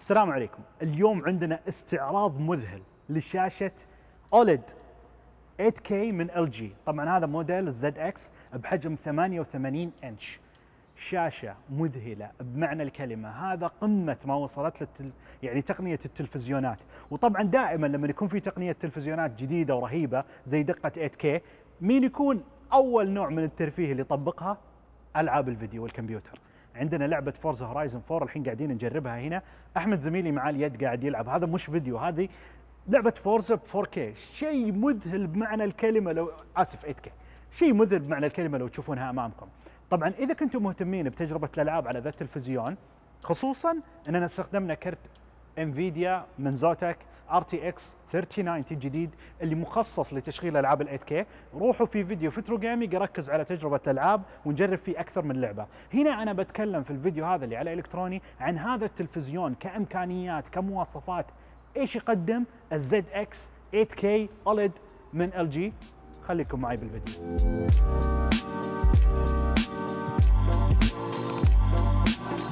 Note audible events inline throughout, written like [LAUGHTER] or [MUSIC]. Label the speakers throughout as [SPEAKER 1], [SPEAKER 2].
[SPEAKER 1] السلام عليكم اليوم عندنا استعراض مذهل لشاشه OLED أولد 8K من ال جي طبعا هذا موديل الزد اكس بحجم 88 انش شاشة مذهلة بمعنى الكلمة هذا قمة ما وصلت للتل... يعني تقنية التلفزيونات وطبعا دائما لما يكون في تقنية تلفزيونات جديدة ورهيبة زي دقة 8K مين يكون أول نوع من الترفيه اللي يطبقها؟ ألعاب الفيديو والكمبيوتر عندنا لعبه فورز هورايزن 4 الحين قاعدين نجربها هنا احمد زميلي مع اليد قاعد يلعب هذا مش فيديو هذه لعبه فورزا ب 4K شيء مذهل بمعنى الكلمه لو اسف 8K شيء مذهل بمعنى الكلمه لو تشوفونها امامكم طبعا اذا كنتم مهتمين بتجربه الالعاب على ذا التلفزيون خصوصا اننا استخدمنا كرت انفيديا من زوتك ار تي اكس 3090 الجديد اللي مخصص لتشغيل العاب ال 8K روحوا في فيديو فترو جيمنج يركز على تجربه الالعاب ونجرب فيه اكثر من لعبه هنا انا بتكلم في الفيديو هذا اللي على الكتروني عن هذا التلفزيون كامكانيات كمواصفات ايش يقدم الزد اكس 8K اوليد من ال جي خليكم معي بالفيديو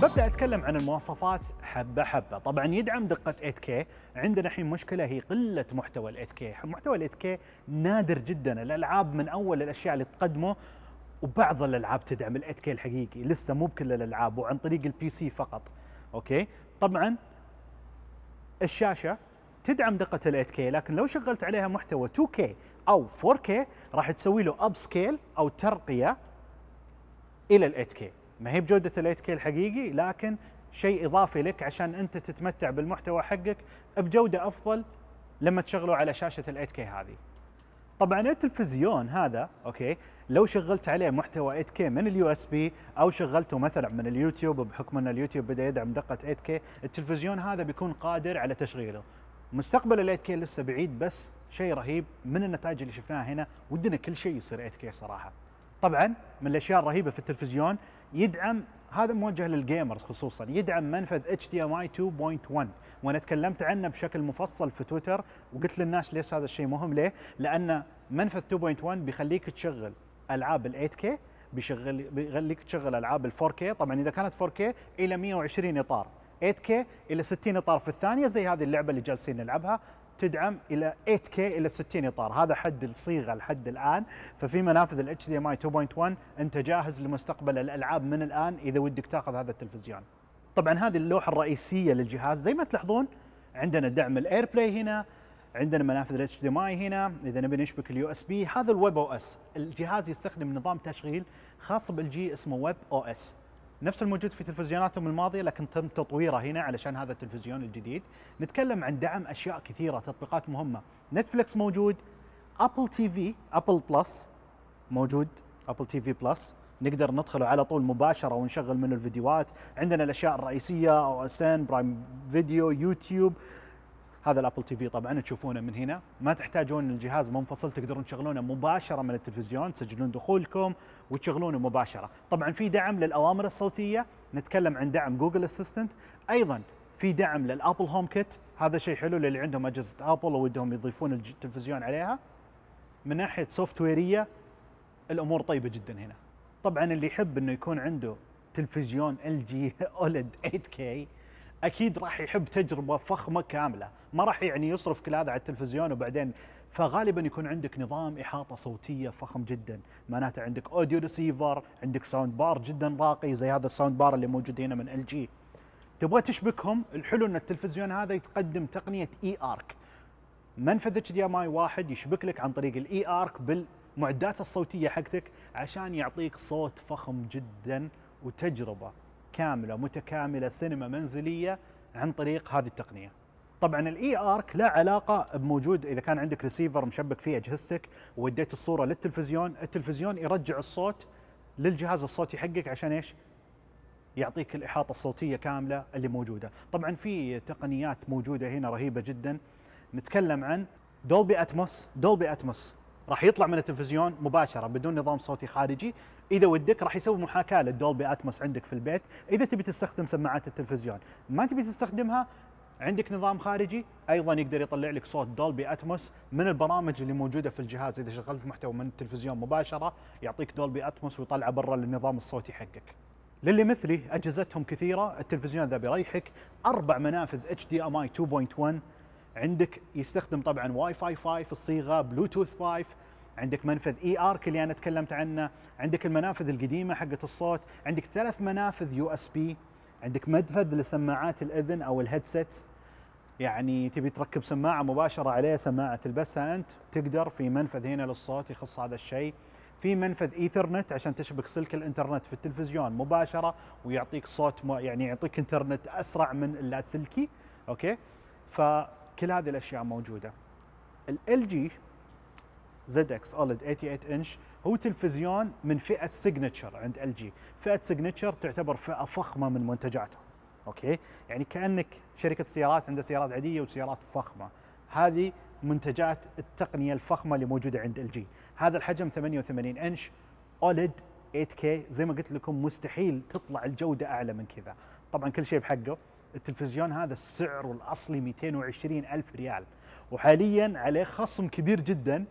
[SPEAKER 1] ببدا اتكلم عن المواصفات حبه حبه طبعا يدعم دقه 8K عندنا الحين مشكله هي قله محتوى ال 8K محتوى ال 8K نادر جدا الالعاب من اول الاشياء اللي تقدمه وبعض الالعاب تدعم ال 8K الحقيقي لسه مو بكل الالعاب وعن طريق البي سي فقط اوكي طبعا الشاشه تدعم دقه ال 8K لكن لو شغلت عليها محتوى 2K او 4K راح تسوي له اب سكيل او ترقيه الى ال 8K ما هي بجوده الـ 8K الحقيقي لكن شيء اضافي لك عشان انت تتمتع بالمحتوى حقك بجوده افضل لما تشغله على شاشه الـ 8K هذه طبعا التلفزيون هذا اوكي لو شغلت عليه محتوى 8K من اليو اس بي او شغلته مثلا من اليوتيوب بحكم ان اليوتيوب بدا يدعم دقه 8K التلفزيون هذا بيكون قادر على تشغيله مستقبل ال 8K لسه بعيد بس شيء رهيب من النتائج اللي شفناها هنا ودنا كل شيء يصير 8K صراحه طبعا من الاشياء الرهيبه في التلفزيون يدعم هذا موجه للجيمرز خصوصا يدعم منفذ HDMI 2.1 وانا تكلمت عنه بشكل مفصل في تويتر وقلت للناس ليش هذا الشيء مهم ليه؟ لان منفذ 2.1 بيخليك تشغل العاب ال 8K بيشغل بيخليك تشغل العاب ال 4K طبعا اذا كانت 4K الى 120 اطار 8K الى 60 اطار في الثانيه زي هذه اللعبه اللي جالسين نلعبها تدعم الى 8K الى 60 اطار هذا حد الصيغه لحد الان ففي منافذ ال HDMI 2.1 انت جاهز لمستقبل الالعاب من الان اذا ودك تاخذ هذا التلفزيون طبعا هذه اللوحه الرئيسيه للجهاز زي ما تلاحظون عندنا دعم الاير بلاي هنا عندنا منافذ الاتش دي ماي هنا اذا نبي نشبك اليو اس بي هذا الويب او اس الجهاز يستخدم نظام تشغيل خاص بالجي اسمه ويب او اس نفس الموجود في تلفزيوناتهم الماضيه لكن تم تطويره هنا علشان هذا التلفزيون الجديد نتكلم عن دعم اشياء كثيره تطبيقات مهمه نتفلكس موجود ابل تي في ابل بلس موجود ابل تي في بلس نقدر ندخله على طول مباشره ونشغل منه الفيديوهات عندنا الاشياء الرئيسيه او اس ان برايم فيديو يوتيوب هذا الابل تي في طبعا تشوفونه من هنا ما تحتاجون الجهاز منفصل تقدرون تشغلونه مباشره من التلفزيون تسجلون دخولكم وتشغلونه مباشره طبعا في دعم للاوامر الصوتيه نتكلم عن دعم جوجل اسيستنت ايضا في دعم للابل هوم كيت هذا شيء حلو للي عندهم اجهزه ابل ودهم يضيفون التلفزيون عليها من ناحيه سوفت ويريه الامور طيبه جدا هنا طبعا اللي يحب انه يكون عنده تلفزيون ال جي اولد 8 كي اكيد راح يحب تجربه فخمه كامله ما راح يعني يصرف كل هذا على التلفزيون وبعدين فغالبا يكون عندك نظام احاطه صوتيه فخم جدا معناته عندك اوديو ريسيفر عندك ساوند بار جدا راقي زي هذا الساوند بار اللي موجود هنا من ال جي تبغى تشبكهم الحلو ان التلفزيون هذا يتقدم تقنيه اي ارك منفذ اتش دي ام اي واحد يشبك لك عن طريق الاي ارك بالمعدات الصوتيه حقتك عشان يعطيك صوت فخم جدا وتجربه كامله متكامله سينما منزليه عن طريق هذه التقنيه. طبعا الاي ارك لا علاقه بموجود اذا كان عندك ريسيفر مشبك فيه اجهزتك ووديت الصوره للتلفزيون، التلفزيون يرجع الصوت للجهاز الصوتي حقك عشان ايش؟ يعطيك الاحاطه الصوتيه كامله اللي موجوده، طبعا في تقنيات موجوده هنا رهيبه جدا نتكلم عن دولبي اتموس، دولبي اتموس راح يطلع من التلفزيون مباشره بدون نظام صوتي خارجي اذا ودك راح يسوي محاكاه للدولبي اتموس عندك في البيت اذا تبي تستخدم سماعات التلفزيون ما تبي تستخدمها عندك نظام خارجي ايضا يقدر يطلع لك صوت دولبي اتموس من البرامج اللي موجوده في الجهاز اذا شغلت محتوى من التلفزيون مباشره يعطيك دولبي اتموس ويطلعه برا للنظام الصوتي حقك للي مثلي اجهزتهم كثيره التلفزيون ذا بيريحك اربع منافذ اتش دي ام اي 2.1 عندك يستخدم طبعا واي فاي 5 الصيغه بلوتوث 5 عندك منفذ اي ارك اللي انا تكلمت عنه عندك المنافذ القديمه حقت الصوت عندك ثلاث منافذ يو اس بي عندك منفذ لسماعات الاذن او الهيدسيتس يعني تبي تركب سماعه مباشره عليه سماعه تلبسها انت تقدر في منفذ هنا للصوت يخص هذا الشيء في منفذ ايثرنت عشان تشبك سلك الانترنت في التلفزيون مباشره ويعطيك صوت يعني يعطيك انترنت اسرع من اللاسلكي اوكي ف كل هذه الاشياء موجوده ال جي زد اكس اولد 88 انش هو تلفزيون من فئه سيجنتشر عند ال جي فئه سيجنتشر تعتبر فئه فخمه من منتجاتهم اوكي يعني كانك شركه سيارات عندها سيارات عاديه وسيارات فخمه هذه منتجات التقنيه الفخمه اللي موجوده عند ال جي هذا الحجم 88 انش اولد 8K زي ما قلت لكم مستحيل تطلع الجوده اعلى من كذا طبعا كل شيء بحقه التلفزيون هذا السعر الأصلي 220 ألف ريال وحاليا عليه خصم كبير جدا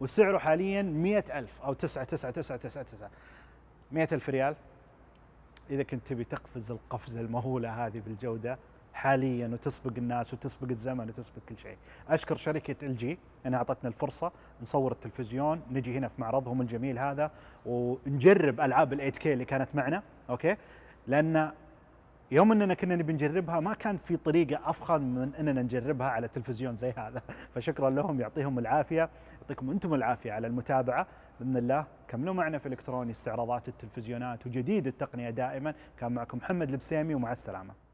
[SPEAKER 1] وسعره حاليا 100 ألف أو 9 9 9 9 9 100 ألف ريال إذا كنت تبي تقفز القفزة المهولة هذه بالجودة حاليا وتسبق الناس وتسبق الزمن وتسبق كل شيء أشكر شركة ال جي أنها أعطتنا الفرصة نصور التلفزيون نجي هنا في معرضهم الجميل هذا ونجرب ألعاب ال 8 كي اللي كانت معنا أوكي لأن يوم اننا كنا نبي نجربها ما كان في طريقه افخم من اننا نجربها على تلفزيون زي هذا، [LAUGHS] فشكرا لهم يعطيهم العافيه، يعطيكم انتم العافيه على المتابعه، باذن الله كملوا معنا في الكتروني استعراضات التلفزيونات وجديد التقنيه دائما، كان معكم محمد البسيمي ومع السلامه.